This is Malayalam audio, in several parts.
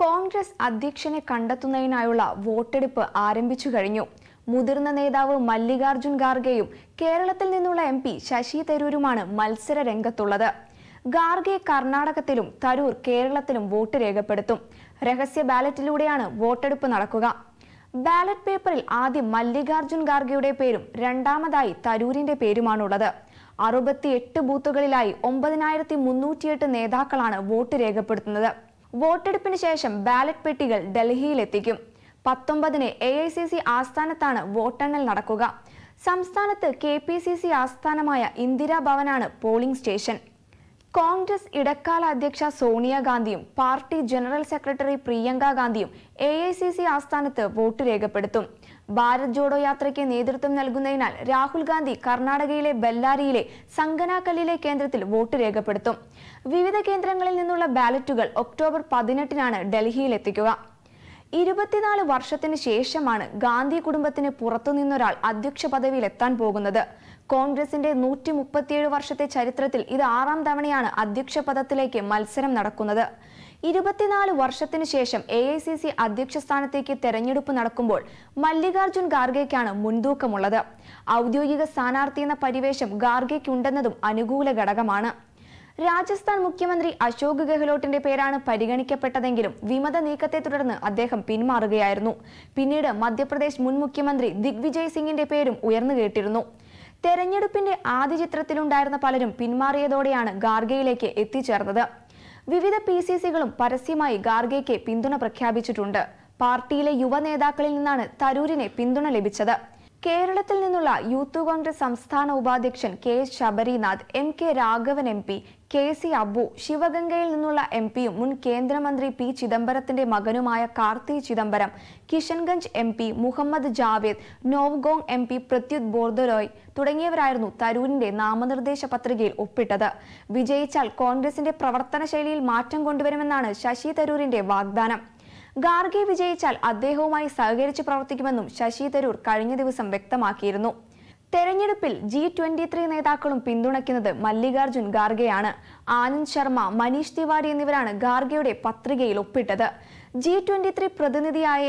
കോൺഗ്രസ് അധ്യക്ഷനെ കണ്ടെത്തുന്നതിനായുള്ള വോട്ടെടുപ്പ് ആരംഭിച്ചു കഴിഞ്ഞു മുതിർന്ന നേതാവ് മല്ലികാർജുൻ ഖാർഗെയും കേരളത്തിൽ നിന്നുള്ള എം പി ശശി തരൂരുമാണ് മത്സര രംഗത്തുള്ളത് ഖാർഗെ കർണാടകത്തിലും തരൂർ കേരളത്തിലും വോട്ട് രേഖപ്പെടുത്തും രഹസ്യ ബാലറ്റിലൂടെയാണ് വോട്ടെടുപ്പ് നടക്കുക ബാലറ്റ് പേപ്പറിൽ ആദ്യം മല്ലികാർജുൻ ഖാർഗെയുടെ പേരും രണ്ടാമതായി തരൂരിന്റെ പേരുമാണുള്ളത് അറുപത്തിയെട്ട് ബൂത്തുകളിലായി ഒമ്പതിനായിരത്തി മുന്നൂറ്റിയെട്ട് നേതാക്കളാണ് വോട്ട് രേഖപ്പെടുത്തുന്നത് വോട്ടെടുപ്പിന് ശേഷം ബാലറ്റ് പെട്ടികൾ ഡൽഹിയിലെത്തിക്കും പത്തൊമ്പതിന് എ ഐ സി സി ആസ്ഥാനത്താണ് വോട്ടെണ്ണൽ നടക്കുക സംസ്ഥാനത്ത് കെ പി സി സി ആസ്ഥാനമായ ഇന്ദിരാഭവനാണ് പോളിംഗ് സ്റ്റേഷൻ കോൺഗ്രസ് ഇടക്കാല അധ്യക്ഷ സോണിയാഗാന്ധിയും പാർട്ടി ജനറൽ സെക്രട്ടറി പ്രിയങ്ക ഗാന്ധിയും എ ഐ സി സി ആസ്ഥാനത്ത് വോട്ട് രേഖപ്പെടുത്തും ഭാരത് ജോഡോ യാത്രയ്ക്ക് നേതൃത്വം നൽകുന്നതിനാൽ രാഹുൽ ഗാന്ധി കർണാടകയിലെ ബെല്ലാരിയിലെ സംഗനാക്കല്ലിലെ കേന്ദ്രത്തിൽ വോട്ട് രേഖപ്പെടുത്തും വിവിധ കേന്ദ്രങ്ങളിൽ നിന്നുള്ള ബാലറ്റുകൾ ഒക്ടോബർ പതിനെട്ടിനാണ് എത്തിക്കുക ഇരുപത്തിനാല് വർഷത്തിന് ശേഷമാണ് ഗാന്ധി കുടുംബത്തിന് പുറത്തുനിന്നൊരാൾ അധ്യക്ഷ പദവിയിലെത്താൻ പോകുന്നത് കോൺഗ്രസിന്റെ നൂറ്റി മുപ്പത്തിയേഴ് വർഷത്തെ ചരിത്രത്തിൽ ഇത് ആറാം തവണയാണ് അധ്യക്ഷ പദത്തിലേക്ക് മത്സരം നടക്കുന്നത് ഇരുപത്തിനാല് വർഷത്തിനു ശേഷം എ ഐ സി സി അധ്യക്ഷ സ്ഥാനത്തേക്ക് തെരഞ്ഞെടുപ്പ് നടക്കുമ്പോൾ മല്ലികാർജുൻ ഖാർഗെക്കാണ് മുൻതൂക്കമുള്ളത് ഔദ്യോഗിക സ്ഥാനാർത്ഥി എന്ന പരിവേഷം ഖാർഗെക്കുണ്ടെന്നതും അനുകൂല ഘടകമാണ് രാജസ്ഥാൻ മുഖ്യമന്ത്രി അശോക് ഗെഹ്ലോട്ടിന്റെ പേരാണ് പരിഗണിക്കപ്പെട്ടതെങ്കിലും വിമത നീക്കത്തെ തുടർന്ന് അദ്ദേഹം പിന്മാറുകയായിരുന്നു പിന്നീട് മധ്യപ്രദേശ് മുൻ മുഖ്യമന്ത്രി ദിഗ്വിജയ് സിംഗിന്റെ പേരും ഉയർന്നു കേട്ടിരുന്നു തെരഞ്ഞെടുപ്പിന്റെ ആദ്യ ചിത്രത്തിലുണ്ടായിരുന്ന പലരും പിന്മാറിയതോടെയാണ് ഗാർഗയിലേക്ക് എത്തിച്ചേർന്നത് വിവിധ പി സി സികളും പരസ്യമായി ഗാർഗയ്ക്ക് പിന്തുണ പ്രഖ്യാപിച്ചിട്ടുണ്ട് പാർട്ടിയിലെ യുവ നേതാക്കളിൽ നിന്നാണ് തരൂരിനെ പിന്തുണ ലഭിച്ചത് കേരളത്തിൽ നിന്നുള്ള യൂത്ത് കോൺഗ്രസ് സംസ്ഥാന ഉപാധ്യക്ഷൻ K S Sabarinath M K Raghavan M P K C Abu ശിവഗംഗയിൽ നിന്നുള്ള എം പിയും മുൻ കേന്ദ്രമന്ത്രി പി ചിദംബരത്തിന്റെ മകനുമായ Karti Chidambaram Kishanganj M P Mohammad Jawed Nowgong M P Pradyut Bordoloi തുടങ്ങിയവരായിരുന്നു തരൂരിന്റെ നാമനിർദ്ദേശ പത്രികയിൽ ഒപ്പിട്ടത് വിജയിച്ചാൽ കോൺഗ്രസിന്റെ പ്രവർത്തന ശൈലിയിൽ മാറ്റം കൊണ്ടുവരുമെന്നാണ് ശശി തരൂരിന്റെ വാഗ്ദാനം ഗാർഗെ വിജയിച്ചാൽ അദ്ദേഹവുമായി സഹകരിച്ച് പ്രവർത്തിക്കുമെന്നും ശശി തരൂർ കഴിഞ്ഞ ദിവസം വ്യക്തമാക്കിയിരുന്നു തെരഞ്ഞെടുപ്പിൽ ജി ട്വന്റി ത്രീ നേതാക്കളും പിന്തുണയ്ക്കുന്നത് മല്ലികാർജുൻ ഖാർഗെയാണ് ആനന്ദ് ശർമ്മ മനീഷ് തിവാരി എന്നിവരാണ് ഖാർഗെയുടെ പത്രികയിൽ ഒപ്പിട്ടത് ജി ട്വന്റി ത്രീ പ്രതിനിധിയായ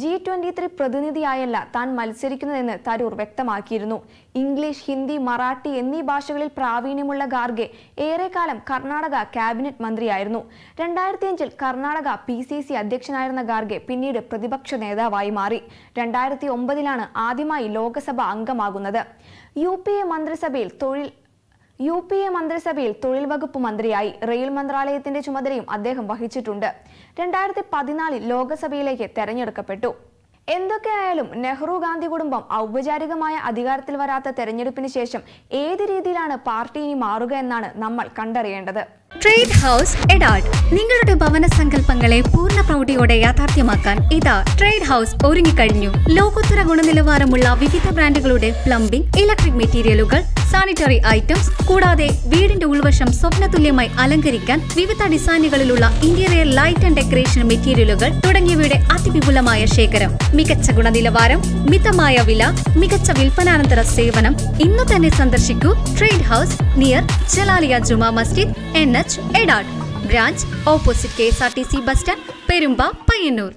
ജി ട്വന്റി ത്രീ പ്രതിനിധിയായല്ല താൻ മത്സരിക്കുന്നതെന്ന് തരൂർ വ്യക്തമാക്കിയിരുന്നു ഇംഗ്ലീഷ് ഹിന്ദി മറാഠി എന്നീ ഭാഷകളിൽ പ്രാവീണ്യമുള്ള ഗാർഗെ ഏറെക്കാലം കർണാടക കാബിനറ്റ് മന്ത്രിയായിരുന്നു രണ്ടായിരത്തി അഞ്ചിൽ കർണാടക പി സി സി അധ്യക്ഷനായിരുന്ന ഗാർഗെ പിന്നീട് പ്രതിപക്ഷ നേതാവായി മാറി രണ്ടായിരത്തി ഒമ്പതിലാണ് ആദ്യമായി ലോക്സഭ അംഗമാകുന്നത് യു പി എ മന്ത്രിസഭയിൽ തൊഴിൽ യു പി എ മന്ത്രിസഭയിൽ തൊഴിൽ വകുപ്പ് മന്ത്രിയായി റെയിൽ മന്ത്രാലയത്തിന്റെ ചുമതലയും അദ്ദേഹം വഹിച്ചിട്ടുണ്ട് രണ്ടായിരത്തി പതിനാലിൽ ലോകസഭയിലേക്ക് തെരഞ്ഞെടുക്കപ്പെട്ടു എന്തൊക്കെയായാലും നെഹ്റു ഗാന്ധി കുടുംബം ഔപചാരികമായ അധികാരത്തിൽ വരാത്ത തെരഞ്ഞെടുപ്പിന് ശേഷം ഏത് രീതിയിലാണ് പാർട്ടി ഇനി മാറുക എന്നാണ് നമ്മൾ കണ്ടറിയേണ്ടത് ട്രേഡ് ഹൗസ് എഡാർഡ് നിങ്ങളുടെ ഭവന സങ്കല്പങ്ങളെ പൂർണ്ണ പ്രൗഢിയോടെ യാഥാർത്ഥ്യമാക്കാൻ ഇതാ ട്രേഡ് ഹൗസ് ഒരുങ്ങിക്കഴിഞ്ഞു ലോകോത്തര ഗുണനിലവാരമുള്ള വിവിധ ബ്രാൻഡുകളുടെ പ്ലംബിംഗ് ഇലക്ട്രിക് മെറ്റീരിയലുകൾ സാനിറ്ററി ഐറ്റംസ് കൂടാതെ വീടിന്റെ ഉൾവശം സ്വപ്നതുല്യമായി അലങ്കരിക്കാൻ വിവിധ ഡിസൈനുകളിലുള്ള ഇന്റീരിയർ ലൈറ്റ് ആൻഡ് ഡെക്കറേഷൻ മെറ്റീരിയലുകൾ തുടങ്ങിയവയുടെ അതിവിപുലമായ ശേഖരം മികച്ച ഗുണനിലവാരം മിതമായ വില മികച്ച വിൽപ്പനാനന്തര സേവനം ഇന്ന് തന്നെ സന്ദർശിക്കൂ trade house near Jalaliya Juma Masjid N H Edat branch opposite K S R T C bus stand Perumba Payyanur